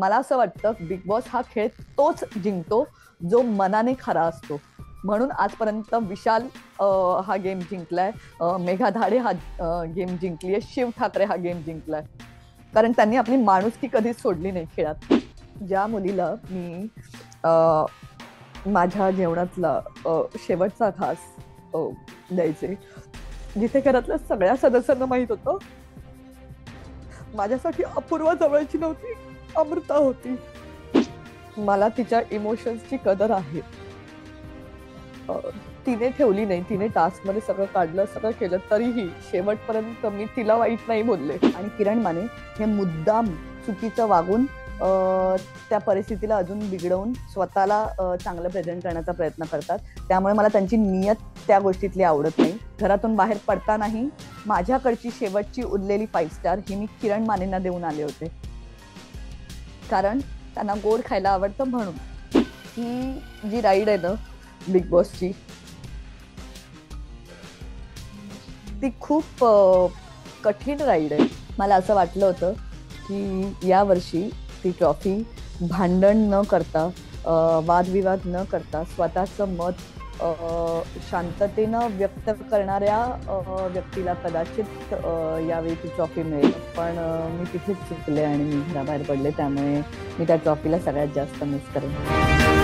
मला असं वाटतं बिग बॉस हा खेळ तोच जिंकतो जो मनाने खरा असतो म्हणून आजपर्यंत विशाल हा गेम जिंकलाय मेघा धाडे हा गेम जिंकलीय शिव ठाकरे हा गेम जिंकलाय कारण त्यांनी आपली की कधीच सोडली नाही खेळात ज्या मुलीला मी माझ्या जेवणातला शेवटचा घास द्यायचे जिथे घरातल्या सगळ्या सदस्यांना माहीत होतं माझ्यासाठी अपूर्व जवळची नव्हती अमृता होती मला तिच्या इमोशन्सची कदर आहे तिने ठेवली नाही तिने टास्क मध्ये सगळं काढलं सगळं केलं तरीही शेवटपर्यंत मी तिला वाईट नाही बोलले आणि किरण माने हे मुद्दाम चुकीचं वागून त्या परिस्थितीला अजून बिघडवून स्वतःला चांगलं प्रेझेंट करण्याचा प्रयत्न करतात त्यामुळे मला त्यांची नियत त्या गोष्टीतली आवडत नाही घरातून बाहेर पडतानाही माझ्याकडची शेवटची उरलेली फाईव्ह स्टार ही मी किरण मानेंना देऊन आले होते कारण त्यांना गोड खायला आवडतं म्हणून ही जी राईड आहे ना बिग बॉसची ती खूप कठीण राईड आहे मला असं वाटलं होतं की या वर्षी ती ट्रॉफी भांडण न करता वादविवाद न करता स्वतःचं मत शांततेनं व्यक्त करणाऱ्या व्यक्तीला कदाचित यावेळी ती ट्रॉफी मिळेल पण मी तिथेच चुकले आणि मी घराबाहेर पडले त्यामुळे मी त्या ट्रॉफीला सगळ्यात जास्त मिस करेन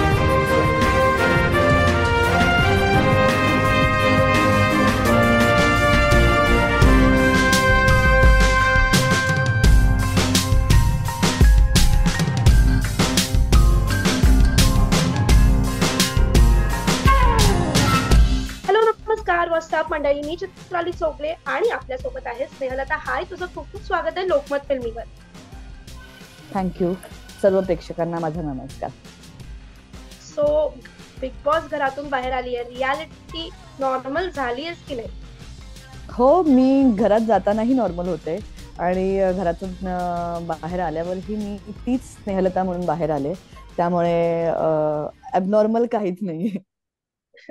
मंडळी मी चित्राली चोगले आणि आपल्यासोबत आहे स्नेहलता हाय तुझं खूप खूप स्वागत आहे लोकमत फिल्मीवर थँक्यू सर्व प्रेक्षकांना माझा नमस्कार सो बिग बॉस घरातून बाहेर आली आहे रियालिटी नॉर्मल झाली आहे की नाही हो मी घरात जातानाही नॉर्मल होते आणि घरातून बाहेर आल्यावरही मी तीच स्नेहलता म्हणून बाहेर आले त्यामुळे ऍबनॉर्मल काहीच नाहीये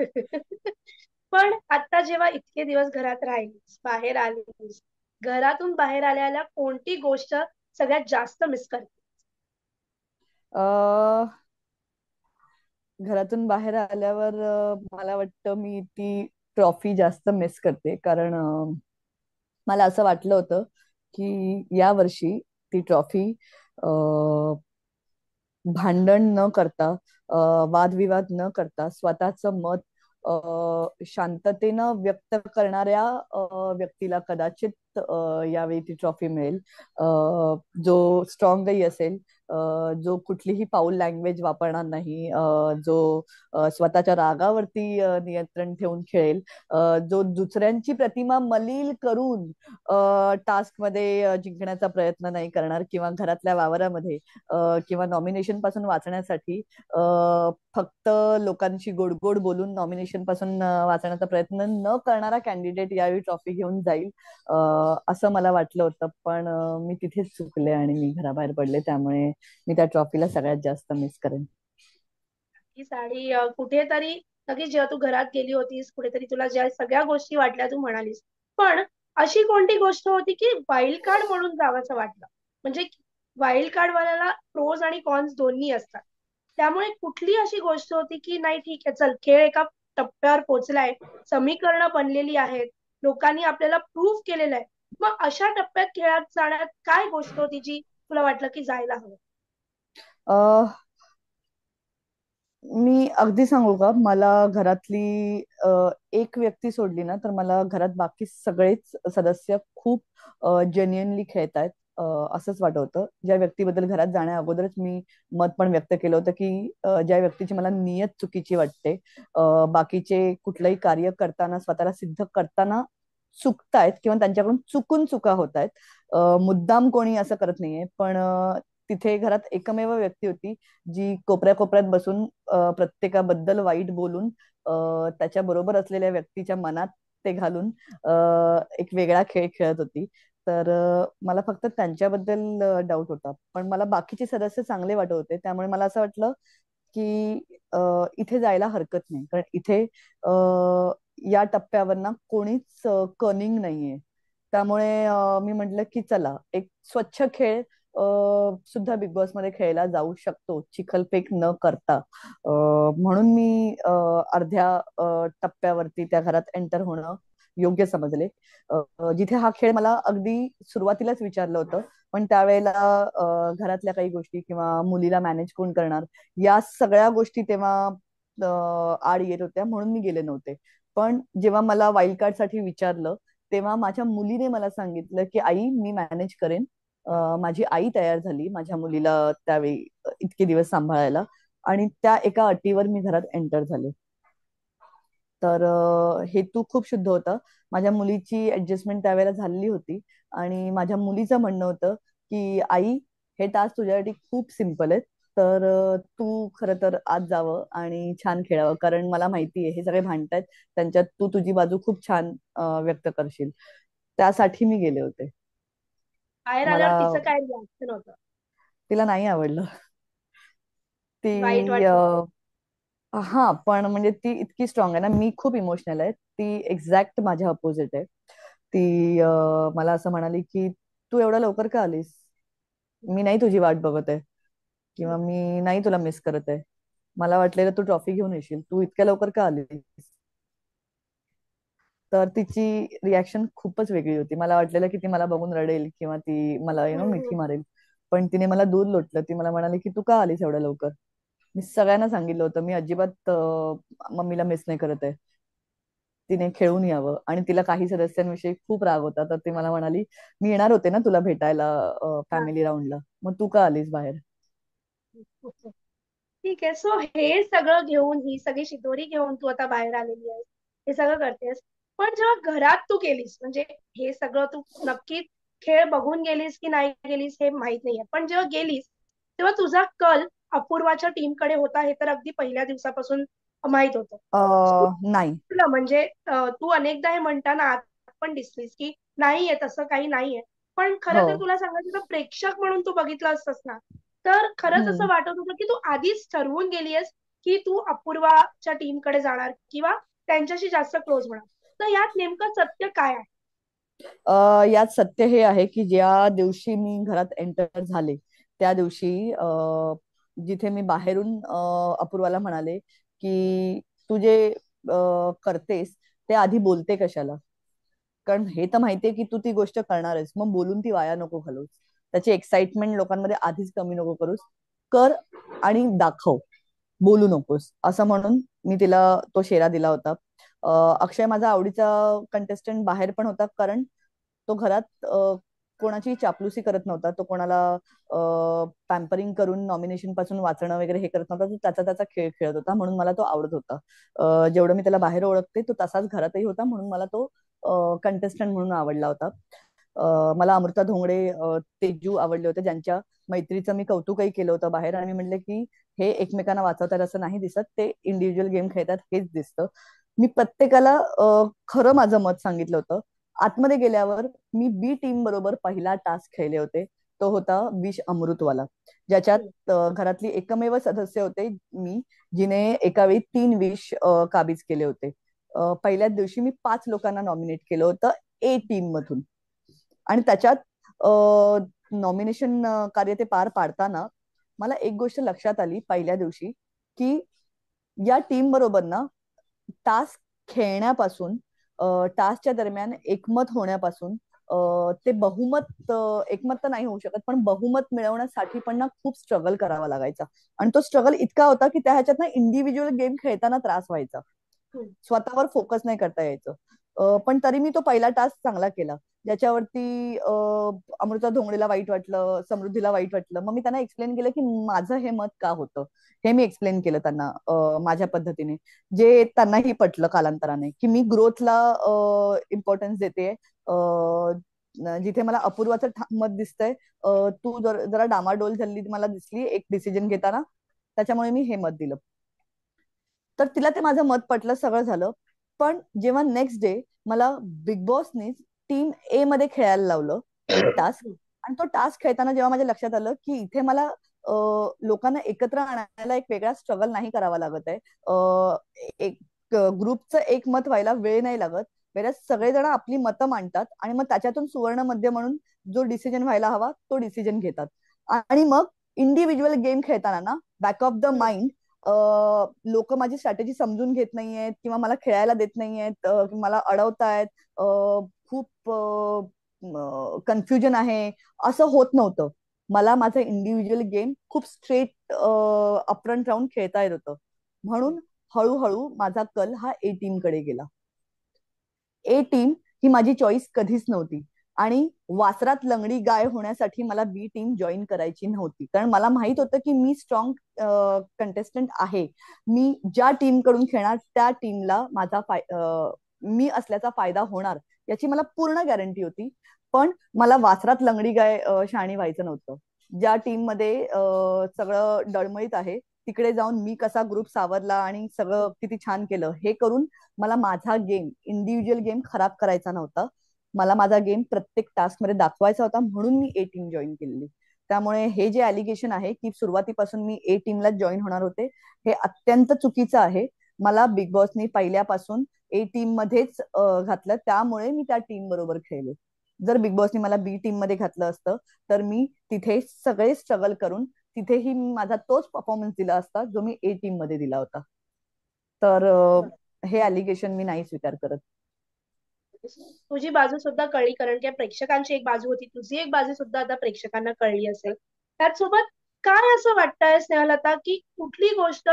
पण आता जेव्हा इतके दिवस घरात राहिलीस बाहेर आलीस घरातून बाहेर आल्याला कोणती गोष्ट सगळ्यात जास्त मिस करते घरातून बाहेर आल्यावर मला वाटतं मी ती ट्रॉफी जास्त मिस करते कारण मला असं वाटलं होतं की या वर्षी ती ट्रॉफी भांडण न करता वादविवाद न करता स्वतःचं मत शांततेनं व्यक्त करणाऱ्या व्यक्तीला कदाचित यावेळी ती ट्रॉफी मिळेल जो स्ट्रॉंगही असेल जो कुठलीही पाऊल लँग्वेज वापरणार नाही जो स्वतःच्या रागावरती नियंत्रण ठेवून खेळेल जो दुसऱ्यांची प्रतिमा मलील करून टास्क मध्ये जिंकण्याचा प्रयत्न नाही करणार किंवा घरातल्या वावरामध्ये किंवा नॉमिनेशन पासून वाचण्यासाठी फक्त लोकांशी गोडगोड बोलून नॉमिनेशन पासून वाचण्याचा प्रयत्न न करणारा कॅन्डिडेट यावेळी ट्रॉफी घेऊन जाईल असं मला वाटलं होतं पण मी तिथेच चुकले आणि मी घराबाहेर पडले त्यामुळे मी त्या ट्रॉफीला सगळ्यात जास्त मिस करेन ही साडी कुठेतरी नक्कीच जेव्हा तू घरात गेली होतीस कुठेतरी तुला ज्या सगळ्या गोष्टी वाटल्या तू म्हणालीस पण अशी कोणती गोष्ट होती की वाईल्ड कार्ड म्हणून जावंसं वाटलं म्हणजे वाईल्ड कार्ड वाल्याला प्रोज आणि कॉन्स दोन्ही असतात त्यामुळे कुठली अशी गोष्ट होती की नाही ठीक आहे चल खेळ एका टप्प्यावर पोहोचलाय समीकरण बनलेली आहेत लोकांनी आपल्याला प्रूफ केलेलं आहे मग अशा टप्प्यात खेळात जाण्यात काय गोष्ट होती जी तुला वाटलं की जायला हवं अ मी अगदी सांगू का मला घरातली अ, एक व्यक्ती सोडली ना तर मला घरात बाकी सगळेच सदस्य खूप जेन्युइनली खेळतायत अ, असंच वाटत होतं ज्या व्यक्तीबद्दल घरात जाण्या अगोदरच मी मत पण व्यक्त केलं होतं की ज्या व्यक्तीची मला नियत चुकीची वाटते बाकीचे कुठलंही कार्य करताना स्वतःला सिद्ध करताना चुकतायत किंवा त्यांच्याकडून चुकून चुका होत आहेत मुद्दाम कोणी असं करत नाहीये पण तिथे घरात एकमेव व्यक्ती होती जी कोपऱ्या कोपऱ्यात बसून प्रत्येकाबद्दल वाईट बोलून त्याच्या बरोबर असलेल्या व्यक्तीच्या मनात ते घालून एक वेगळा खेळ खेळत होती तर मला फक्त त्यांच्याबद्दल डाऊट होता पण मला बाकीचे सदस्य चांगले वाटत होते त्यामुळे मला असं वाटलं की इथे जायला हरकत नाही कारण इथे या टप्प्यावर ना कोणीच कनिंग नाहीये त्यामुळे मी म्हंटल की चला एक स्वच्छ खेळ सुद्धा बिग बॉस मध्ये खेळला जाऊ शकतो चिखलफेक न करता म्हणून मी अर्ध्या टप्प्यावरती त्या घरात एंटर होणं योग्य समजले जिथे हा खेळ मला अगदी सुरुवातीलाच विचारलं होतं पण त्यावेळेला घरातल्या काही गोष्टी किंवा मुलीला मॅनेज कोण करणार या सगळ्या गोष्टी तेव्हा आड येत होत्या म्हणून मी गेले नव्हते पण जेव्हा मला वाईल्ड कार्ड साठी विचारलं तेव्हा माझ्या मुलीने मला सांगितलं की आई मी मॅनेज करेन माझी आई तयार झाली माझ्या मुलीला त्यावेळी इतके दिवस सांभाळायला आणि त्या एका अटीवर मी घरात एंटर झाले तर हेतू खूप शुद्ध होता माझ्या मुलीची ऍडजस्टमेंट त्यावेळेला झालेली होती आणि माझ्या मुलीचं म्हणणं होतं की आई हे टास्क तुझ्यासाठी खूप सिम्पल आहेत तर तू खर तर आज जावं आणि छान खेळावं कारण मला माहिती आहे हे सगळे भांडतायत त्यांच्यात तू तुझी बाजू खूप छान व्यक्त करशील त्यासाठी मी गेले होते बाहेर आल्यावर तिचं काय रिॲक्शन होतं तिला नाही आवडलं वाईट ती वाटलं हा पण म्हणजे ती इतकी स्ट्रॉंग आहे ना मी खूप इमोशनल आहे ती एक्झॅक्ट माझ्या अपोजिट आहे ती मला असं म्हणाली की तू एवढा लवकर का आलीस मी नाही तुझी वाट बघत आहे किंवा मी नाही तुला मिस करत आहे मला वाटलेलं तू ट्रॉफी घेऊन येशील तू इतक्या लवकर का आलीस तर तिची रिॲक्शन खूपच वेगळी होती मला वाटलेलं की ती मला बघून रडेल किंवा ती मला यु नो हो. मिठी मारेल पण तिने मला दूध लोटलं ती मला म्हणाली की तू का आलीस एवढ्या लवकर मी सगळ्यांना सांगितलं होतं मी अजिबात मम्मीला मिस नाही करत आहे तिने खेळून यावं आणि तिला काही सदस्यांविषयी खूप राग होता तर ती मला म्हणाली मी येणार होते ना तुला भेटायला फॅमिली राऊंडला मग तू का आलीस बाहेर ठीक आहे सो हे सगळं घेऊन ही सगळी शिदोरी घेऊन तू आता बाहेर आलेली आहेस हे सगळं करतेस पण जेव्हा घरात तू गेलीस म्हणजे हे सगळं तू नक्कीच खेळ बघून गेलीस की नाही गेलीस हे माहित नाहीये पण जेव्हा गेलीस तेव्हा तुझा कल अपूर्वाच्या टीम कडे होता हे तर अगदी पहिल्या दिवसापासून माहित होतं नाही म्हणजे तू अनेकदा हे म्हणताना पण दिसलीस की नाहीये तसं काही नाहीये पण खरं तर हो. तुला सांगायचं तर प्रेक्षक म्हणून तू बघितलं असतस ना तर खरंच असं वाटत होतं की तू आधीच ठरवून गेलीयस की तू अपूर्वाच्या टीम कडे जाणार किंवा त्यांच्याशी जास्त क्लोज होणार तर यात नेमकं सत्य काय आहे यात सत्य हे आहे की ज्या दिवशी मी घरात एंटर झाले त्या दिवशी जिथे मी बाहेरून अपूर्वाला म्हणाले की तू जे करतेस ते आधी बोलते कशाला कारण हे तर माहितीये की तू ती गोष्ट करणारच मग बोलून ती वाया नको घालूस त्याची एक्साइटमेंट लोकांमध्ये आधीच कमी नको करूस कर आणि दाखव बोलू नकोस असं म्हणून मी तिला तो शेरा दिला होता अक्षय माझा आवडीचा कंटेस्टंट बाहेर पण होता कारण तो घरात कोणाची चापलुसी करत नव्हता तो कोणाला पॅम्परिंग करून नॉमिनेशन पासून वाचणं वगैरे हे करत नव्हता तो त्याचा त्याचा खेळ खेळत होता म्हणून मला तो आवडत होता जेवढं मी त्याला बाहेर ओळखते तो तसाच घरातही होता म्हणून मला तो कंटेस्टंट म्हणून आवडला होता मला अमृता धोंगडे तेजू आवडले होते ज्यांच्या मैत्रीचं मी कौतुकही केलं होतं बाहेर आणि मी की हे एकमेकांना वाचवतात असं नाही दिसत ते इंडिव्हिज्युअल गेम खेळतात हेच दिसतं मी प्रत्येकाला खरं माझं मत सांगितलं होतं आतमध्ये गेल्यावर मी बी टीम बरोबर पहिला टास्क खेळले होते तो होता विष अमृतवाला ज्याच्यात घरातली एकमेव सदस्य होते मी जिने एकावेळी तीन विष काबीज केले होते पहिल्याच दिवशी मी पाच लोकांना नॉमिनेट केलं होतं ए टीम मधून आणि त्याच्यात नॉमिनेशन कार्य ते पार पाडताना मला एक गोष्ट लक्षात आली पहिल्या दिवशी की या टीम बरोबर ना टास्क खेळण्यापासून टास्कच्या दरम्यान एकमत होण्यापासून ते बहुमत एकमत तर नाही होऊ शकत पण बहुमत मिळवण्यासाठी पण ना खूप स्ट्रगल करावा लागायचा आणि तो स्ट्रगल इतका होता की त्या ह्याच्यात ना इंडिव्हिज्युअल गेम खेळताना त्रास व्हायचा स्वतःवर फोकस नाही करता यायचं पण तरी मी तो पहिला टास्क चांगला केला ज्याच्यावरती अमृता धोंगडेला वाईट वाटलं समृद्धीला वाईट वाटलं मग मी त्यांना एक्सप्लेन केलं की माझं हे मत का होतं हे मी एक्सप्लेन केलं त्यांना माझ्या पद्धतीने जे त्यांनाही पटलं कालांतराने की मी ग्रोथला इम्पॉर्टन्स देते जिथे मला अपूर्वाचं मत दिसतंय तू जर जरा डामाडोल झाली मला दिसली एक डिसिजन घेताना त्याच्यामुळे मी हे मत दिलं तर तिला ते माझं मत पटलं सगळं झालं पण जेव्हा नेक्स्ट डे मला बिग बॉसने टीम ए मध्ये खेळायला लावलं टास्क आणि तो टास्क खेळताना जेव्हा माझ्या लक्षात आलं की इथे मला लोकांना एकत्र आणायला एक वेगळा स्ट्रगल नाही करावा लागत आहे एक ग्रुपचं एक मत व्हायला वेळ नाही लागत वेळेस सगळेजण आपली मतं मांडतात आणि मग त्याच्यातून सुवर्ण मध्य म्हणून जो डिसिजन व्हायला हवा तो डिसिजन घेतात आणि मग इंडिव्हिज्युअल गेम खेळताना ना बॅक ऑफ द माइंड लोक माझी स्ट्रॅटेजी समजून घेत नाहीयेत किंवा मला खेळायला देत नाहीयेत मला अडवतायत खूप कन्फ्युजन आहे असं होत नव्हतं मला माझा इंडिव्हिज्युअल गेम खूप स्ट्रेट अपफ्रंट राऊंड खेळता येत होतं म्हणून हळूहळू माझा कल हा ए टीम कडे गेला ए टीम ही माझी चॉईस कधीच नव्हती आणि वासरात लंगडी गाय होण्यासाठी मला बी टीम जॉईन करायची नव्हती कारण मला माहित होतं की मी स्ट्रॉंग कंटेस्टंट आहे मी ज्या टीम कडून खेळणार त्या टीमला माझा फाय मी असल्याचा फायदा होणार याची मला पूर्ण गॅरंटी होती पण मला वासरात लंगडी गाय शाणी व्हायचं नव्हतं ज्या टीम मध्ये सगळं डळमळीत आहे तिकडे जाऊन मी कसा ग्रुप सावरला आणि सगळं किती छान केलं हे करून मला माझा गेम इंडिव्हिज्युअल गेम खराब करायचा नव्हता मला माझा गेम प्रत्येक टास्क मध्ये दाखवायचा होता म्हणून मी ए टीम जॉईन केली त्यामुळे हे जे अलिगेशन आहे की सुरुवातीपासून मी ए टीमला जॉईन होणार होते हे अत्यंत चुकीचं आहे मला बिग बॉसनी पहिल्यापासून ए टीम मध्येच घातलं त्यामुळे मी त्या टीम बरोबर खेळले जर बिग बॉसने मला बी टीम मध्ये घातलं असतं तर मी तिथे सगळे स्ट्रगल करून तिथेही माझा तोच परफॉर्मन्स दिला असता जो मी ए टीम मध्ये दिला होता तर हे ॲलिगेशन मी नाही स्वीकार करत तुझी बाजू सुद्धा कळली कारण की प्रेक्षकांची एक बाजू होती तुझी एक बाजू सुद्धा आता प्रेक्षकांना कळली असेल त्याचसोबत काय असं वाटतंय स्नेहलता की कुठली गोष्ट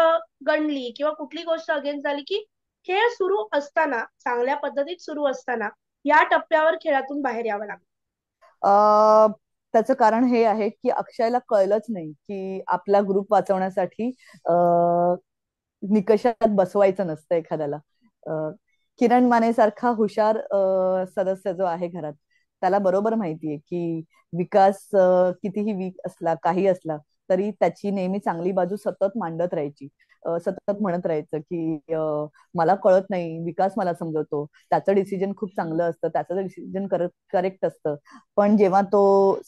गणली किंवा कुठली गोष्ट अगेन्स्ट झाली की खेळ सुरू असताना चांगल्या पद्धतीत सुरू असताना या टप्प्यावर खेळातून बाहेर यावं लागलं त्याचं कारण हे आहे की अक्षयला कळलंच नाही की आपला ग्रुप वाचवण्यासाठी निकषात बसवायचं नसतं एखाद्याला किरण माने सारखा हुशार सदस्य जो आहे घरात त्याला बरोबर माहितीये की विकास कितीही वीक असला काही असला तरी त्याची नेहमी चांगली बाजू सतत मांडत राहायची सतत म्हणत राहायचं की मला कळत नाही विकास मला समजवतो त्याचं डिसिजन खूप चांगलं असतं त्याचं डिसिजन करेक्ट असतं पण जेव्हा तो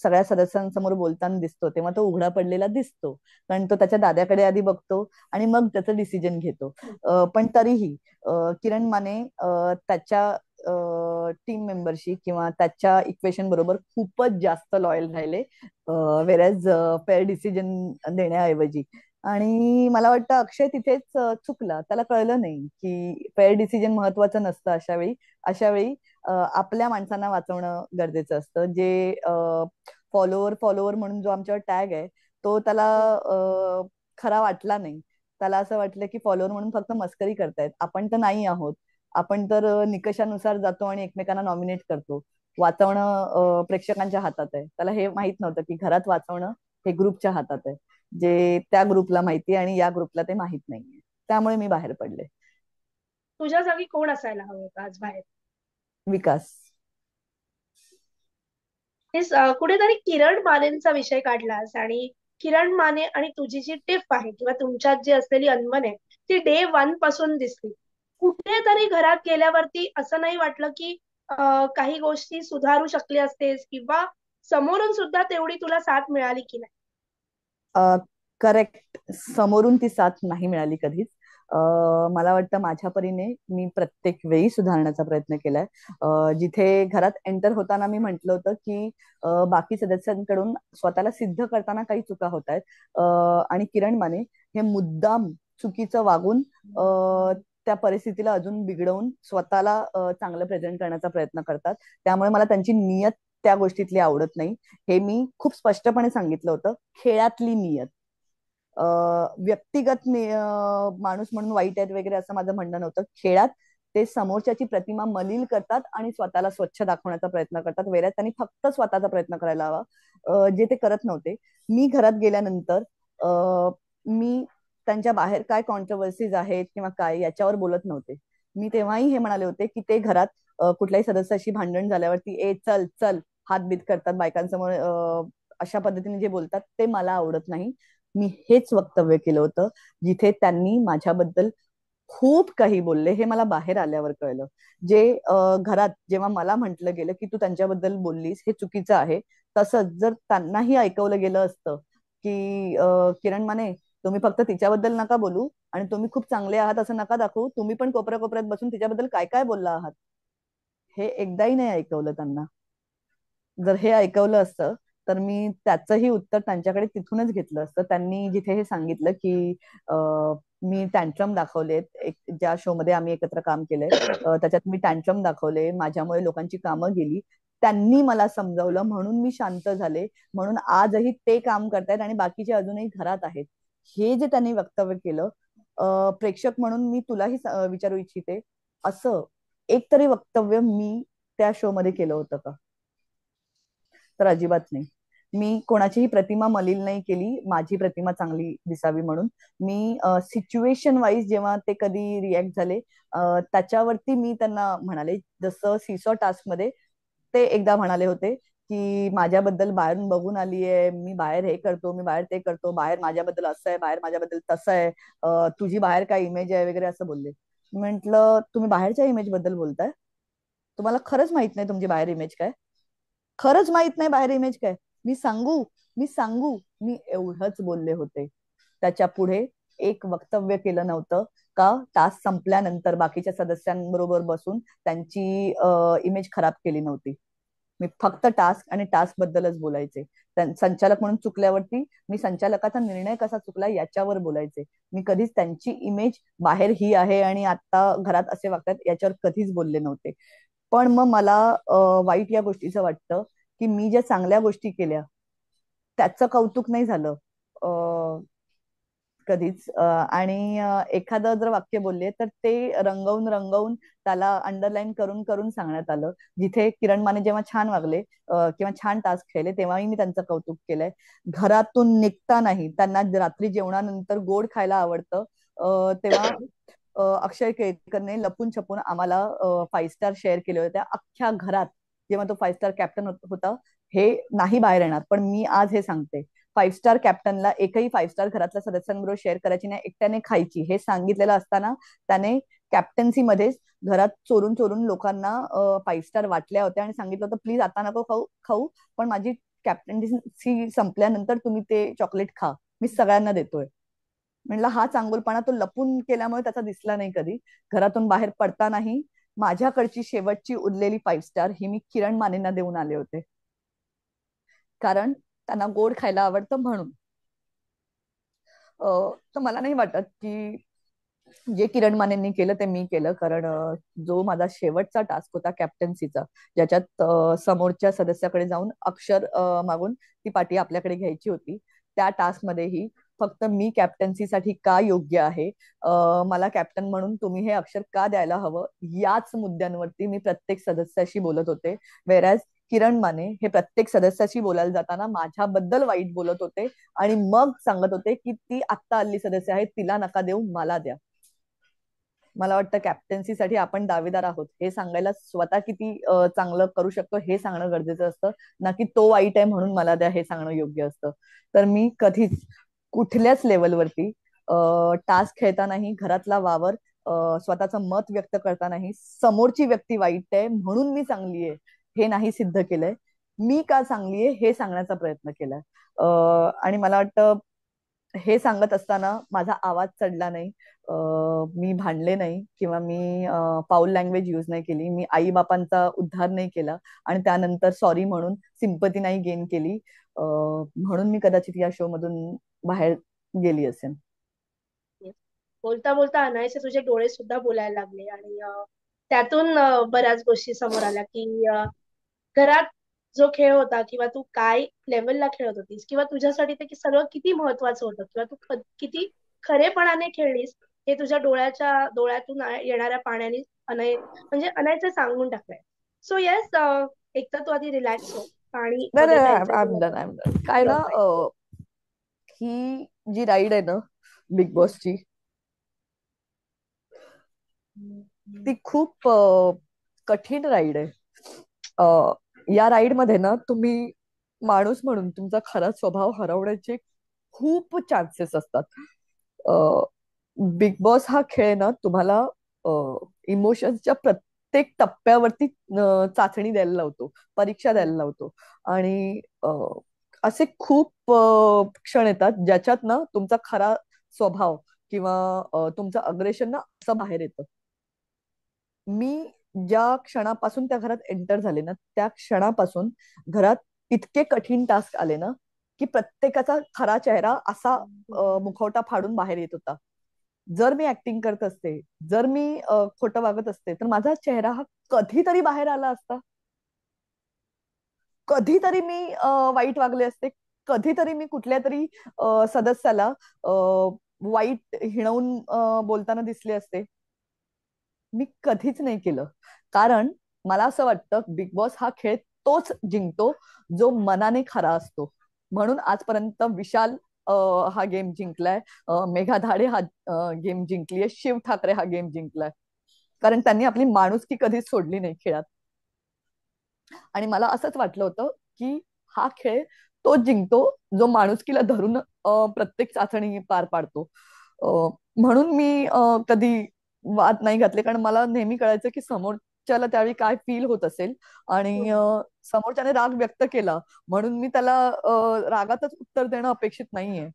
सगळ्या सदस्यांसमोर बोलताना दिसतो तेव्हा तो उघडा पडलेला दिसतो कारण तो त्याच्या दाद्याकडे आधी बघतो आणि मग त्याचं डिसिजन घेतो पण तरीही किरण माने त्याच्या टीम मेंबरशी किंवा त्याच्या इक्वेशन बरोबर खूपच जास्त लॉयल राहिले वेरॅज फेअर डिसिजन देण्याऐवजी आणि मला वाटतं अक्षय तिथेच चुकला त्याला कळलं नाही की फेअर डिसिजन महत्वाचं नसतं अशा वेळी अशा वेळी आपल्या माणसांना वाचवणं गरजेचं असतं जे फॉलोअर फॉलोअर म्हणून जो आमच्यावर टॅग आहे तो त्याला खरा वाटला नाही त्याला असं वाटलं की फॉलोअर म्हणून फक्त मस्करी करतायत आपण तर नाही आहोत आपण तर निकषानुसार जातो आणि एकमेकांना नॉमिनेट करतो वाचवणं प्रेक्षकांच्या हातात आहे त्याला हे माहित नव्हतं की घरात वाचवणं हे ग्रुपच्या हातात आहे जे त्या ग्रुपला माहिती आणि या ग्रुपला ते माहित नाहीये त्यामुळे मी बाहेर पडले तुझ्या जागी कोण असायला हवं होतं आज बाहेर विकास कुठेतरी किरण मानेंचा विषय काढलास आणि किरण माने आणि तुझी जी टिप आहे किंवा तुमच्यात जी असलेली अनमन आहे ती डे वन पासून दिसली कुठेतरी घरात गेल्यावरती असं नाही वाटलं की काही गोष्टी सुधारू शकली असतेस किंवा समोरून सुद्धा तेवढी तुला साथ मिळाली की नाही करेक्ट समोरून ती साथ नाही मिळाली कधीच मला वाटतं माझ्या परीने मी प्रत्येक वेळी सुधारण्याचा प्रयत्न केलाय जिथे घरात एंटर होताना मी म्हटलं होतं की बाकी सदस्यांकडून स्वतःला सिद्ध करताना काही चुका होत आहेत आणि किरण माने हे मुद्दाम चुकीचं वागून त्या परिस्थितीला अजून बिघडवून स्वतःला चांगलं प्रेझेंट करण्याचा प्रयत्न करतात त्यामुळे मला त्यांची नियत त्या गोष्टीतली आवडत नाही हे मी खूप स्पष्टपणे सांगितलं होतं खेळातली नियत व्यक्तिगत माणूस म्हणून वाईट आहेत वगैरे असं माझं म्हणणं नव्हतं खेळात ते समोरच्याची प्रतिमा मलिन करतात आणि स्वतःला स्वच्छ दाखवण्याचा प्रयत्न करतात वेळात त्यांनी फक्त स्वतःचा प्रयत्न करायला हवा जे ते करत नव्हते मी घरात गेल्यानंतर मी त्यांच्या बाहेर काय कॉन्ट्रोवर्सीज आहेत किंवा काय याच्यावर बोलत नव्हते मी तेव्हाही हे म्हणाले होते की ते घरात कुठल्याही सदस्याशी भांडण झाल्यावरती ए चल चल हातबीत करतात बायकांसमोर अशा पद्धतीने जे बोलतात ते मला आवडत नाही मी हेच वक्तव्य केलं होतं जिथे त्यांनी माझ्याबद्दल खूप काही बोलले हे मला बाहेर आल्यावर कळलं जे घरात जेव्हा मला म्हटलं गेलं की तू त्यांच्याबद्दल बोललीस हे चुकीचं आहे तसंच जर त्यांनाही ऐकवलं गेलं असतं की किरण माने तुम्ही फक्त तिच्याबद्दल नका बोलू आणि तुम्ही खूप चांगले आहात असं नका दाखवू तुम्ही पण कोपऱ्या कोपऱ्यात बसून तिच्याबद्दल काय काय बोलला आहात हे एकदाही नाही ऐकवलं त्यांना जर हे ऐकवलं असतं तर मी त्याचंही उत्तर त्यांच्याकडे तिथूनच घेतलं असतं त्यांनी जिथे हे सांगितलं की मी टँट्रम दाखवलेत एक ज्या शो मध्ये आम्ही एकत्र काम केलंय त्याच्यात मी टँट्रम दाखवले माझ्यामुळे लोकांची कामं गेली त्यांनी मला समजावलं म्हणून मी शांत झाले म्हणून आजही ते काम करतायत आणि बाकीचे अजूनही घरात आहेत हे जे त्यांनी वक्तव्य केलं प्रेक्षक म्हणून मी तुलाही विचारू इच्छिते असं एक तरी वक्तव्य मी त्या शो मध्ये केलं होतं का तर अजिबात नाही मी कोणाचीही प्रतिमा मलिन नाही केली माझी प्रतिमा चांगली दिसावी म्हणून मी सिच्युएशन वाईज जेव्हा ते कधी रिॲक्ट झाले त्याच्यावरती मी त्यांना म्हणाले जसं सीसॉ टास्क मध्ये ते एकदा म्हणाले होते की माझ्याबद्दल बाहेरून बघून आली आहे मी बाहेर हे करतो मी बाहेर ते करतो बाहेर माझ्याबद्दल असं आहे बाहेर माझ्याबद्दल तसं आहे तुझी बाहेर काय इमेज आहे वगैरे असं बोलले म्हटलं तुम्ही बाहेरच्या इमेज बद्दल बोलताय तुम्हाला खरंच माहित नाही तुमची बाहेर इमेज काय खरंच माहित नाही बाहेर इमेज काय मी सांगू मी सांगू मी एवढंच बोलले होते त्याच्या पुढे एक वक्तव्य केलं नव्हतं का तास संपल्यानंतर बाकीच्या सदस्यांबरोबर बसून त्यांची इमेज खराब केली नव्हती मी फक्त टास्क आणि टास्क बद्दलच बोलायचे संचालक म्हणून चुकल्यावरती मी संचालकाचा निर्णय कसा चुकला याच्यावर बोलायचे मी कधीच त्यांची इमेज बाहेर ही आहे आणि आता घरात असे वागतात याच्यावर कधीच बोलले नव्हते पण मग मला वाईट या गोष्टीचं वाटतं की मी ज्या चांगल्या गोष्टी केल्या त्याचं कौतुक नाही झालं कधीच आणि एखादं जर वाक्य बोलले तर ते रंगवून रंगवून त्याला अंडरलाईन करून करून सांगण्यात आलं जिथे किरण माने जेव्हा छान वागले किंवा छान टास्क खेळले तेव्हाही मी त्यांचं कौतुक केलंय घरातून निघता नाही त्यांना रात्री जेवणानंतर गोड खायला आवडतं तेव्हा अक्षय केळकरने लपून छपून आम्हाला फाईव्ह स्टार शेअर केले होते अख्ख्या घरात जेव्हा तो फाईव्ह स्टार कॅप्टन होता हे नाही बाहेर येणार पण मी आज हे सांगते फाईव्ह स्टार कॅप्टनला एकही फाईव्ह स्टार घरातल्या सदस्यांबरोबर शेअर करायची नाही एकट्याने खायची हे सांगितलेलं असताना त्याने कॅप्टन्सीमध्येच घरात चोरून चोरून लोकांना फाईव्ह स्टार वाटल्या होत्या आणि सांगितलं होतं प्लीज आता नको खाऊ खाऊ पण माझी कॅप्टन्सी संपल्यानंतर तुम्ही ते चॉकलेट खा मी सगळ्यांना देतोय म्हणला हा चांगुलपणा तो लपून केल्यामुळे त्याचा दिसला नाही कधी घरातून बाहेर पडतानाही माझ्याकडची शेवटची उरलेली फाईव्ह स्टार ही मी किरण मानेंना देऊन आले होते कारण त्यांना गोड खायला आवडतं म्हणून तर मला नाही वाटत की जे किरण मानेंनी केलं ते मी केलं कारण जो माझा शेवटचा टास्क होता कॅप्टन्सीचा ज्याच्यात समोरच्या सदस्याकडे जाऊन अक्षर मागून ती पाठी आपल्याकडे घ्यायची होती त्या टास्क फक्त मी कॅप्टन्सीसाठी का योग्य आहे मला कॅप्टन म्हणून तुम्ही हे अक्षर का द्यायला हवं याच मुद्द्यांवरती मी प्रत्येक सदस्याशी बोलत होते वेरॅज किरण माने हे प्रत्येक सदस्याशी बोलायला जाताना माझ्याबद्दल वाईट बोलत होते आणि मग सांगत होते की ती आत्ता आली सदस्य आहे तिला नका देऊ मला द्या मला वाटतं कॅप्टन्सीसाठी आपण दावेदार आहोत हे सांगायला स्वतः किती चांगलं करू शकतो हे सांगणं गरजेचं असतं ना की तो वाईट आहे म्हणून मला द्या हे सांगणं योग्य असतं तर मी कधीच कुठल्याच लेवलवरती टास्क खेळतानाही घरातला वावर स्वतःचं मत व्यक्त करतानाही समोरची व्यक्ती वाईट आहे म्हणून मी चांगली आहे हे नाही सिद्ध केलंय मी का चांगली आहे हे सांगण्याचा प्रयत्न केलाय आणि मला वाटतं हे सांगत असताना माझा आवाज चढला नाही मी भांडले नाही किंवा मी पाऊल लँग्वेज यूज नाही केली मी आई बापांचा उद्धार नाही केला आणि त्यानंतर सॉरी म्हणून सिंपती नाही गेन केली म्हणून मी कदाचित या शो मधून बाहेर गेली असेल बोलता बोलता अनायसे तुझे डोळे सुद्धा बोलायला लागले आणि त्यातून बऱ्याच गोष्टी समोर आल्या की घरात जो खेळ होता किंवा तू काय लेवलला खेळत होतीस किंवा तुझ्यासाठी ते सगळं किती महत्वाचं होतं किंवा तू किती खरेपणाने खेळलीस हे तुझ्या डोळ्याच्या डोळ्यातून येणाऱ्या पाण्याने अनय म्हणजे अनायचं सांगून टाकलंय सो येस एक तर तू आधी रिलॅक्स हो पाणी काय ना ही जी राईड आहे ना बिग बॉसची ती खूप कठीण राईड आहे या राईड मध्ये ना तुम्ही माणूस म्हणून तुमचा खरा स्वभाव हरवण्याचे खूप चान्सेस असतात बिग बॉस हा खेळ ना तुम्हाला इमोशन्सच्या प्रत्येक टप्प्यावरती चाचणी द्यायला लावतो परीक्षा द्यायला लावतो आणि असे खूप क्षण येतात ज्याच्यात ना तुमचा खरा स्वभाव किंवा तुमचं अग्रेशन ना असं बाहेर येतं मी ज्या क्षणापासून त्या घरात एंटर झाले ना त्या क्षणापासून घरात इतके कठीण टास्क आले ना की प्रत्येकाचा खरा चेहरा असा मुखवटा फाडून बाहेर येत होता जर मी ऍक्टिंग करत असते जर मी खोटं वागत असते तर माझा चेहरा हा कधीतरी बाहेर आला असता कधीतरी मी वाईट वागले असते कधीतरी मी कुठल्या तरी सदस्याला वाईट हिणवून बोलताना दिसले असते मी कधीच नाही केलं कारण मला असं वाटतं बिग बॉस हा खेळ तोच जिंकतो जो मनाने खरा असतो म्हणून आजपर्यंत विशाल हा गेम जिंकलाय मेघाधाडे धाडे हा गेम जिंकलीय शिव ठाकरे हा गेम जिंकलाय कारण त्यांनी आपली माणुसकी कधीच सोडली नाही खेळात आणि मला असंच वाटलं होतं की हा खेळ तो जिंकतो जो माणुसकीला धरून प्रत्येक चाचणी पार पाडतो म्हणून मी कधी वाद नाही घातले कारण मला नेहमी कळायचं की समोर समोरच्याला त्यावेळी काय फील होत असेल आणि हो. समोरच्याने राग व्यक्त केला म्हणून मी त्याला रागातच उत्तर देणं अपेक्षित नाहीये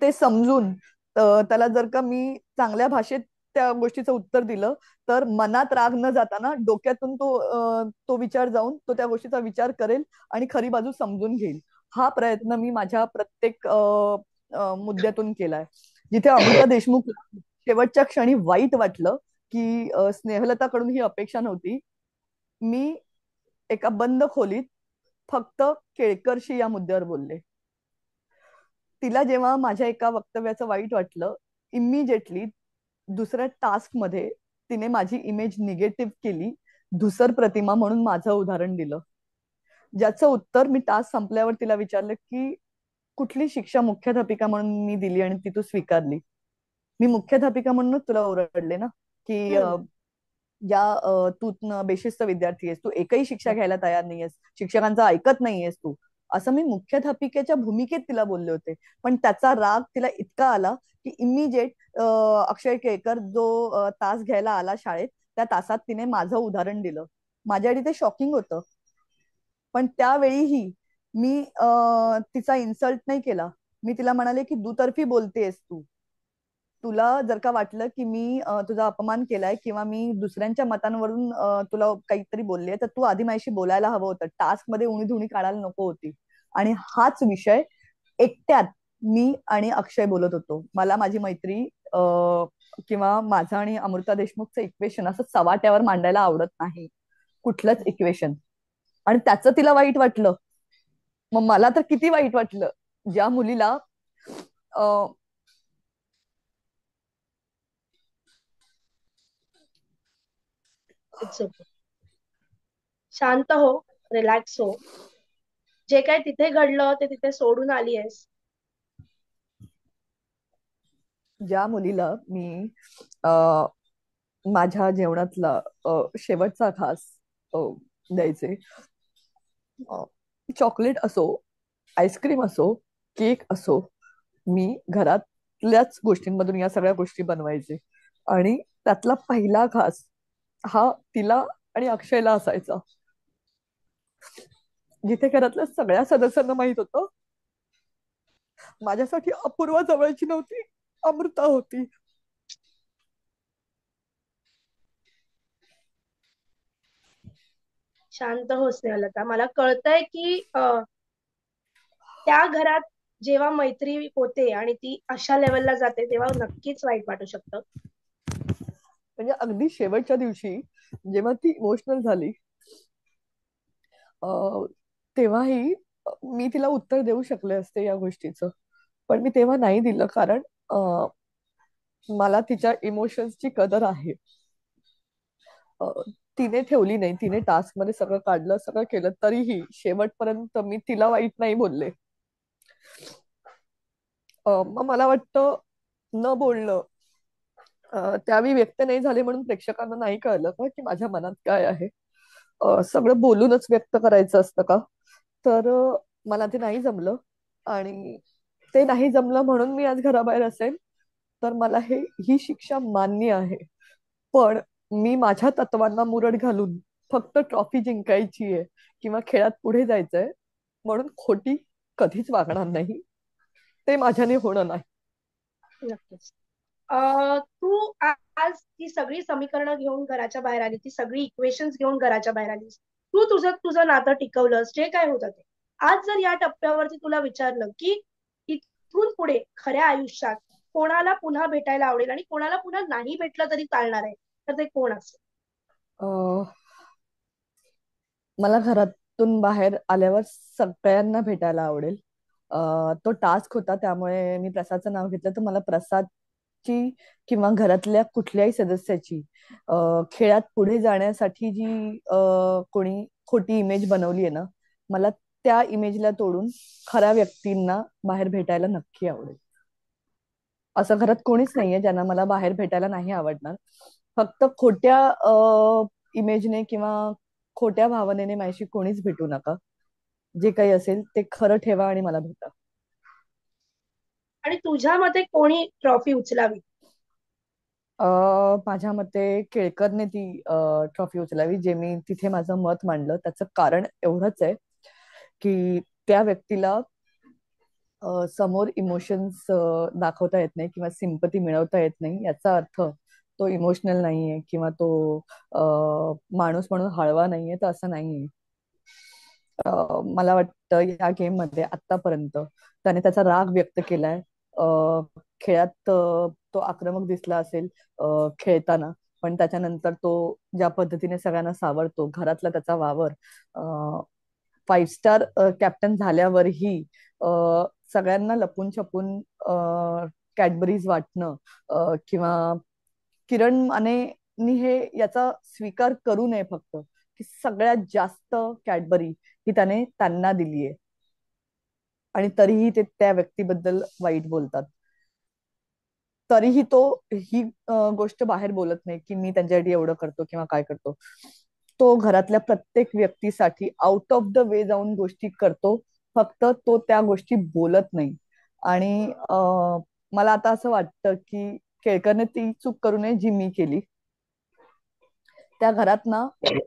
ते समजून त्याला जर का मी चांगल्या भाषेत त्या गोष्टीचं उत्तर दिलं तर मनात राग न जाताना डोक्यातून तो तो विचार जाऊन तो त्या गोष्टीचा विचार करेल आणि खरी बाजू समजून घेईल हा प्रयत्न मी माझ्या प्रत्येक मुद्द्यातून केलाय जिथे अमृता देशमुख शेवटच्या क्षणी वाईट वाटलं की स्नेहलता कडून ही अपेक्षा नव्हती मी एका बंद खोलीत फक्त केळकरशी या मुद्द्यावर बोलले तिला जेव्हा माझ्या एका वक्तव्याचं वाईट वाटलं इमिजिएटली दुसऱ्या टास्क मध्ये तिने माझी इमेज निगेटिव्ह केली धुसर प्रतिमा म्हणून माझं उदाहरण दिलं ज्याचं उत्तर मी टास्क संपल्यावर तिला विचारलं की कुठली शिक्षा मुख्याध्यापिका म्हणून मी दिली आणि ती तू स्वीकारली मी मुख्याध्यापिका म्हणूनच तुला ओरडले ना की या तू बेशिस्त विद्यार्थी आहेस तू एकही शिक्षा घ्यायला तयार नाहीयेस शिक्षकांचं ऐकत नाहीयेस तू असं मी मुख्याध्यापिकेच्या भूमिकेत तिला बोलले होते पण त्याचा राग तिला इतका आला की इमिजिएट अक्षय केळकर जो तास घ्यायला आला शाळेत त्या तासात तिने माझं उदाहरण दिलं माझ्यासाठी ते शॉकिंग होतं पण त्यावेळीही मी तिचा इन्सल्ट नाही केला मी तिला म्हणाले की दुतर्फी बोलतेस तू तुला जर का वाटलं की मी तुझा अपमान केलाय किंवा मी दुसऱ्यांच्या मतांवरून तुला काहीतरी बोलले तर तू आधी माझ्याशी बोलायला हवं होतं टास्क मध्ये उणी धुणी काढायला नको होती आणि हाच विषय एकट्यात मी आणि अक्षय बोलत होतो मला माझी मैत्री किंवा माझं आणि अमृता देशमुखचं इक्वेशन असं सवाट्यावर मांडायला आवडत नाही कुठलंच इक्वेशन आणि त्याचं तिला वाईट वाटलं मग मला तर किती वाईट वाटलं ज्या मुलीला इट्स शांत हो रिलॅक्स हो जे काय तिथे घडलं ते तिथे सोडून आली आहेस ज्या मुलीला मी माझ्या जेवणातला शेवटचा घास द्यायचे चॉकलेट असो आईस्क्रीम असो केक असो मी घरातल्याच गोष्टींमधून या सगळ्या गोष्टी बनवायचे आणि त्यातला पहिला खास हा तिला आणि अक्षयला असायचा जिथे घरातल्या सगळ्या सदस्यांना माहित होत माझ्यासाठी अपूर्वा जवळची नव्हती अमृता होती शांत हो स्नेहलता मला कळतंय की त्या घरात जेव्हा मैत्री होते आणि ती अशा लेवलला जाते तेव्हा नक्कीच वाईट वाटू शकतं म्हणजे अगदी शेवटच्या दिवशी जेव्हा ती इमोशनल झाली तेव्हाही मी तिला उत्तर देऊ शकले असते या गोष्टीचं पण मी तेव्हा नाही दिलं कारण मला तिच्या इमोशन्सची कदर आहे तिने ठेवली नाही तिने टास्क मध्ये सगळं काढलं सगळं केलं तरीही शेवटपर्यंत मी तिला वाईट नाही बोलले मग मला वाटतं न बोलणं त्यावेळी व्यक्त नाही झाले म्हणून प्रेक्षकांना नाही कळलं का की माझ्या मनात काय आहे सगळं बोलूनच व्यक्त करायचं असतं का तर मला ते नाही जमलं आणि ते नाही जमलं म्हणून मी आज घराबाहेर असेल तर मला हे ही शिक्षा मान्य आहे पण मी माझ्या तत्वांना मुरड घालून फक्त ट्रॉफी जिंकायची आहे किंवा खेळात पुढे जायचंय म्हणून खोटी कधीच वागणार नाही ते माझ्याने होणं नाही तू आज ती सगळी समीकरणं घेऊन घराच्या बाहेर आली ती सगळी इक्वेशन घेऊन घराच्या बाहेर आलीस तू तुझं तुझं नातं टिकवलंस जे काय होतं ते आज जर या टप्प्यावरती तुला विचारलं की इथून पुढे खऱ्या आयुष्यात कोणाला पुन्हा भेटायला आवडेल आणि कोणाला पुन्हा नाही भेटलं तरी चालणार आहे तर ते कोण असेल मला घरातून बाहेर आल्यावर सगळ्यांना भेटायला आवडेल तो टास्क होता त्यामुळे मी प्रसादचं नाव घेतलं तर मला प्रसाद ची किंवा घरातल्या कुठल्याही सदस्याची खेळात पुढे जाण्यासाठी जी कोणी खोटी इमेज बनवली आहे ना मला त्या इमेजला तोडून खऱ्या व्यक्तींना बाहेर भेटायला नक्की आवडेल असं घरात कोणीच नाहीये ज्यांना मला बाहेर भेटायला नाही आवडणार फक्त खोट्या इमेजने किंवा खोट्या भावनेने माझ्याशी कोणीच भेटू नका जे काही असेल ते खरं ठेवा आणि मला भेटा आणि तुझ्या मते कोणी ट्रॉफी उचलावी माझ्या मते केळकरने ती ट्रॉफी उचलावी जे मी तिथे माझं मत मांडलं त्याचं कारण एवढंच आहे की त्या व्यक्तीला समोर इमोशन्स दाखवता येत नाही किंवा सिंपती मिळवता येत नाही याचा अर्थ तो इमोशनल नाहीये किंवा तो माणूस म्हणून हळवा नाहीये तर असं नाहीये मला वाटतं या गेम मध्ये आतापर्यंत त्याने त्याचा राग व्यक्त केलाय खेळात तो आक्रमक दिसला असेल खेळताना पण त्याच्यानंतर तो ज्या पद्धतीने सगळ्यांना सावरतो घरातला त्याचा वावर फाईव्ह स्टार कॅप्टन झाल्यावरही सगळ्यांना लपून छपून कॅडबरीज वाटणं किंवा किरण माने हे याचा स्वीकार करू नये फक्त की सगळ्यात जास्त कॅडबरी ही त्याने त्यांना दिलीये आणि तरीही ते त्या व्यक्तीबद्दल वाईट बोलतात तरीही तो ही गोष्ट बाहेर बोलत नाही की मी त्यांच्यासाठी एवढं करतो किंवा काय करतो तो घरातल्या प्रत्येक व्यक्तीसाठी आउट ऑफ द वे जाऊन गोष्टी करतो फक्त तो त्या गोष्टी बोलत नाही आणि मला आता असं वाटतं की केळकरने ती चूक करू नये जी मी केली त्या घरात ना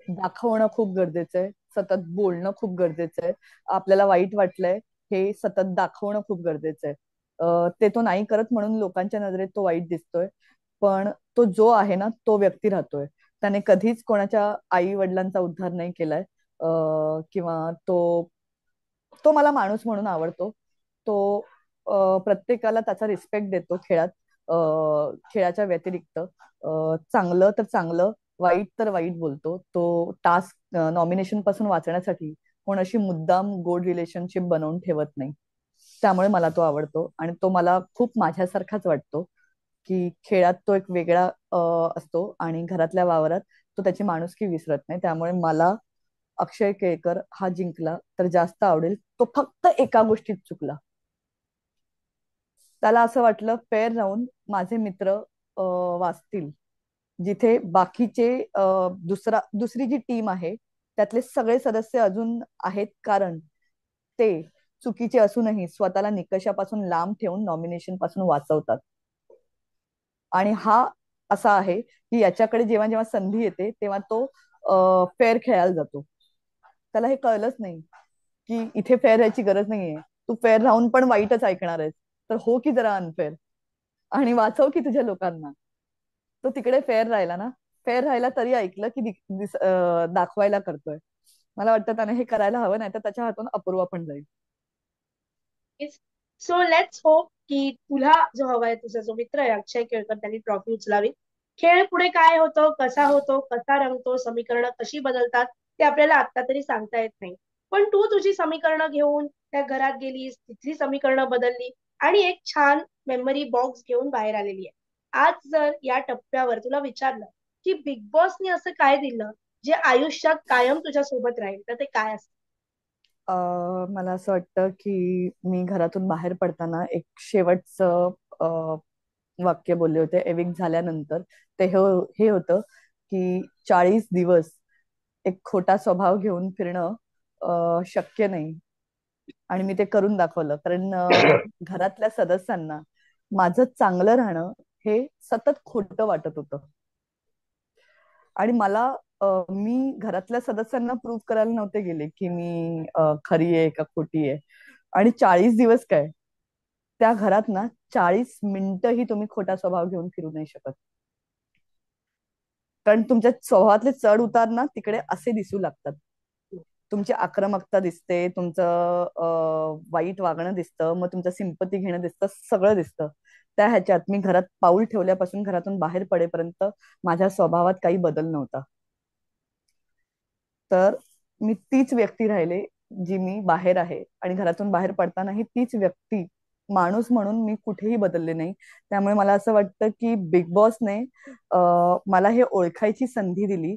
दाखवणं खूप गरजेचं आहे सतत बोलणं खूप गरजेचं आहे आपल्याला वाईट वाटलंय हे सतत दाखवणं खूप गरजेचं आहे ते तो नाही करत म्हणून लोकांच्या नजरेत तो वाईट दिसतोय पण तो जो आहे ना तो व्यक्ती राहतोय त्याने कधीच कोणाच्या आई वडिलांचा उद्धार नाही केलाय किंवा तो तो मला माणूस म्हणून आवडतो तो प्रत्येकाला त्याचा रिस्पेक्ट देतो खेळात खेळाच्या व्यतिरिक्त चांगलं तर चांगलं वाईट तर वाईट बोलतो तो टास्क नॉमिनेशन पासून वाचण्यासाठी कोण अशी मुद्दाम गोड रिलेशनशिप बनवून ठेवत नाही त्यामुळे मला तो आवडतो आणि तो मला खूप माझ्यासारखाच वाटतो की खेळात तो एक वेगळा असतो आणि घरातल्या वावरात तो त्याची माणुसकी विसरत नाही त्यामुळे मला अक्षय केळकर हा जिंकला तर जास्त आवडेल तो फक्त एका गोष्टीत चुकला त्याला असं वाटलं पेर राहून माझे मित्र वाचतील जिथे बाकीचे दुसरा दुसरी जी टीम आहे त्यातले सगळे सदस्य अजून आहेत कारण ते चुकीचे असूनही स्वतःला निकषापासून लांब ठेवून नॉमिनेशन पासून वाचवतात आणि हा असा आहे की याच्याकडे जेव्हा जेव्हा संधी येते तेव्हा तो फेअर खेळायला जातो त्याला हे कळलंच नाही की इथे फेअर राहायची गरज नाहीये तू फेअर राहून पण वाईटच ऐकणार आहेस तर हो की जरा अनफेअर आणि वाचव की तुझ्या लोकांना तो तिकडे फेअर राहिला ना फेअर राहायला तरी ऐकलं की दाखवायला करतोय मला वाटतं त्याने हे करायला हवं नाही तर त्याच्या हातून अपूर्व पण जाईल सो लेट्स होप की तुला जो हवाय तुझा जो मित्र आहे अक्षय केळकर त्यांनी ट्रॉफी उचलावी खेळ पुढे काय होतो कसा होतो कसा रंगतो समीकरण कशी बदलतात ते आपल्याला आता तरी सांगता येत नाही पण तू तुझी समीकरणं घेऊन त्या घरात गेलीस तिथली समीकरणं बदलली आणि एक छान मेमरी बॉक्स घेऊन बाहेर आलेली आहे आज जर या टप्प्यावर तुला विचारलं की बिग बॉसने असं काय दिलं जे आयुष्यात कायम तुझ्या सोबत राहील तर ते काय असत मला असं वाटतं की मी घरातून बाहेर पडताना एक शेवटचं वाक्य बोलले होते एविक झाल्यानंतर ते हे होतं की चाळीस दिवस एक खोटा स्वभाव घेऊन फिरणं शक्य नाही आणि मी ते करून दाखवलं कारण घरातल्या सदस्यांना माझं चांगलं राहणं हे सतत खोटं वाटत होतं आणि मला मी घरातल्या सदस्यांना प्रूव्ह करायला नव्हते गेले की मी खरी आहे का खोटी आहे आणि चाळीस दिवस काय त्या घरात ना चाळीस मिनिटही तुम्ही खोटा स्वभाव घेऊन फिरू नाही शकत कारण तुमच्या स्वभावातले चढ उतार ना तिकडे असे दिसू लागतात तुमची आक्रमकता दिसते तुमचं वाईट वागणं दिसतं मग तुमचं सिंपती घेणं दिसतं सगळं दिसतं त्या ह्याच्यात मी घरात पाऊल ठेवल्यापासून घरातून बाहेर पडेपर्यंत माझ्या स्वभावात काही बदल नव्हता तर मी तीच व्यक्ती राहिले जी मी बाहेर आहे आणि घरातून बाहेर पडतानाही तीच व्यक्ती माणूस म्हणून मी कुठेही बदलले नाही त्यामुळे मला असं वाटतं की बिग बॉसने मला हे ओळखायची संधी दिली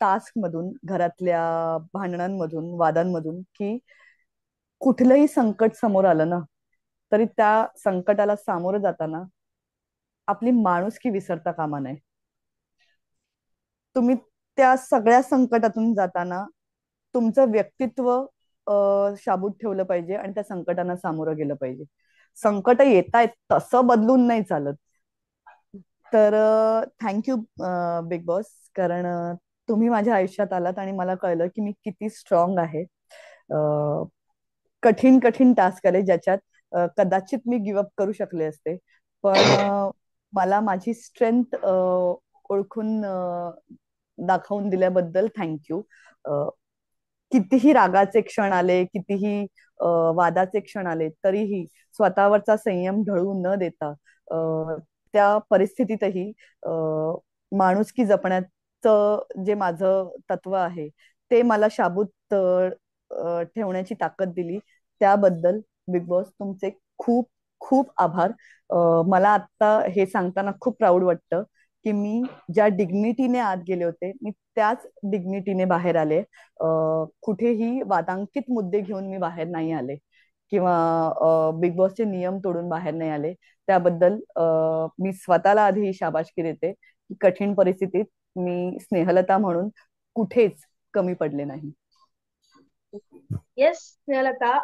टास्क मधून घरातल्या भांडणांमधून वादांमधून की कुठलंही संकट समोर आलं ना तरी त्या संकटाला सामोरं जाताना आपली माणुसकी विसरता कामा नये तुम्ही त्या सगळ्या संकटातून जाताना तुमचं व्यक्तित्व शाबूत ठेवलं पाहिजे आणि त्या संकटांना सामोरं गेलं पाहिजे संकट येत आहेत तसं बदलून नाही चालत तर थँक्यू बिग बॉस कारण तुम्ही माझ्या आयुष्यात आलात आणि मला कळलं की मी किती स्ट्रॉंग आहे कठीण कठीण टास्क आले ज्याच्यात कदाचित मी गिव्ह अप करू शकले असते पण मला माझी स्ट्रेंथ ओळखून दाखवून दिल्याबद्दल थँक्यू कितीही रागाचे क्षण आले कितीही वादाचे क्षण आले तरीही स्वतःवरचा संयम ढळू न देता त्या परिस्थितीतही की जपण्याचं जे माझं तत्व आहे ते मला शाबूत ठेवण्याची ताकद दिली त्याबद्दल बिग बॉस तुमचे खूप खूप आभार मला आता हे सांगताना खूप प्राऊड वाटतं की मी ज्या डिग्निटीने आत गेले होते मी त्याच डिग्निटीने बाहेर आले कुठेही वादांकित मुद्दे घेऊन मी बाहेर नाही आले किंवा बिग बॉसचे नियम तोडून बाहेर नाही आले त्याबद्दल मी स्वतःला आधी शाबाशकी देते की कठीण परिस्थितीत मी स्नेहलता म्हणून कुठेच कमी पडले नाही येस स्नेहलता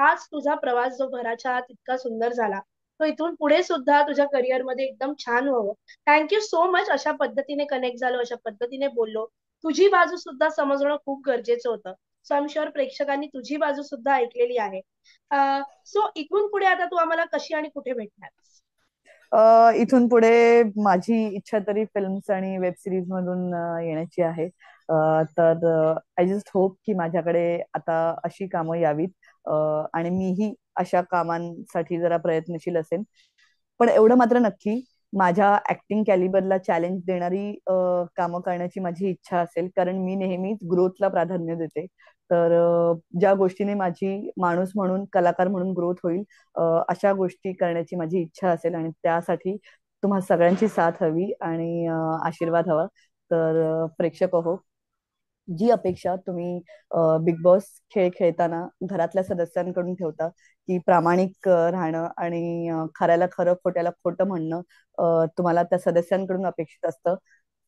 हाच तुझा प्रवास जो घराच्या आत इतका सुंदर झाला तो इथून पुढे सुद्धा तुझ्या करिअर मध्ये एकदम छान व्हावं थँक्यू सो मच अशा पद्धतीने कनेक्ट झालो अशा पद्धतीने बोललो तुझी बाजू सुद्धा समजणं खूप गरजेचं होतं सो आम शुअर प्रेक्षकांनी तुझी बाजू सुद्धा ऐकलेली आहे सो इथून पुढे आता तू आम्हाला कशी आणि कुठे भेटणार इथून पुढे माझी इच्छा तरी फिल्म्स आणि वेब सिरीज मधून येण्याची आहे तर आय जस्ट होप की माझ्याकडे आता अशी कामं यावीत आणि मीही अशा कामांसाठी जरा प्रयत्नशील असेल पण एवढं मात्र नक्की माझ्या ऍक्टिंग कॅलिबरला चॅलेंज देणारी कामं करण्याची माझी इच्छा असेल कारण मी नेहमीच ग्रोथला प्राधान्य देते तर ज्या गोष्टीने माझी माणूस म्हणून कलाकार म्हणून ग्रोथ होईल अशा गोष्टी करण्याची माझी इच्छा असेल आणि त्यासाठी तुम्हा सगळ्यांची साथ हवी आणि आशीर्वाद हवा तर प्रेक्षक हो जी अपेक्षा तुम्ही बिग बॉस खेळ खेळताना घरातल्या सदस्यांकडून ठेवता की प्रामाणिक राहणं आणि खऱ्याला खरं खोट्याला खोटं म्हणणं तुम्हाला त्या सदस्यांकडून अपेक्षित असतं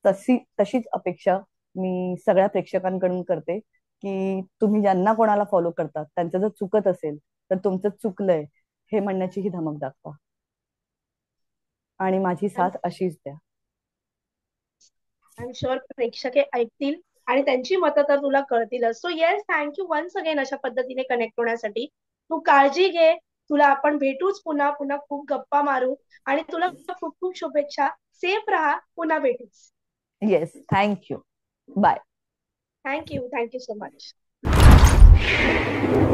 तशी तशीच अपेक्षा मी सगळ्या प्रेक्षकांकडून करते की तुम्ही ज्यांना कोणाला फॉलो करता त्यांचं जर चुकत असेल तर तुमचं चुकलंय हे म्हणण्याची ही धमक दाखवा आणि माझी साथ अशीच द्या आय एम शुअर प्रेक्षक ऐकतील आणि त्यांची मतं तर तुला कळतीलच so yes thank you once again अशा पद्धतीने कनेक्ट होण्यासाठी तू काळजी घे तुला आपण भेटूच पुन्हा पुन्हा खूप गप्पा मारू आणि तुला खूप खूप शुभेच्छा सेफ राहा पुन्हा भेटूच yes thank you bye thank you thank you so much